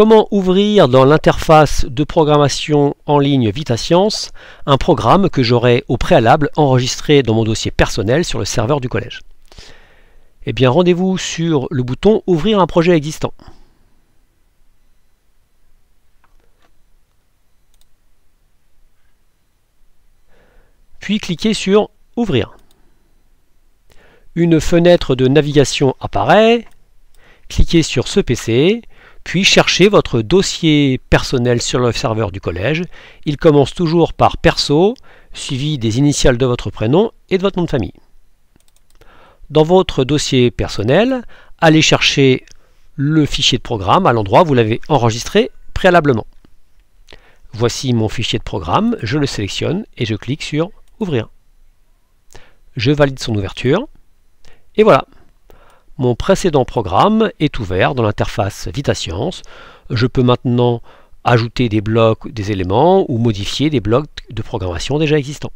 Comment ouvrir dans l'interface de programmation en ligne VitaScience un programme que j'aurais au préalable enregistré dans mon dossier personnel sur le serveur du collège Eh bien rendez-vous sur le bouton Ouvrir un projet existant. Puis cliquez sur Ouvrir. Une fenêtre de navigation apparaît. Cliquez sur ce PC puis cherchez votre dossier personnel sur le serveur du collège. Il commence toujours par perso, suivi des initiales de votre prénom et de votre nom de famille. Dans votre dossier personnel, allez chercher le fichier de programme à l'endroit où vous l'avez enregistré préalablement. Voici mon fichier de programme, je le sélectionne et je clique sur Ouvrir. Je valide son ouverture. Et voilà, mon précédent programme est ouvert dans l'interface VitaScience. Je peux maintenant ajouter des blocs, des éléments ou modifier des blocs de programmation déjà existants.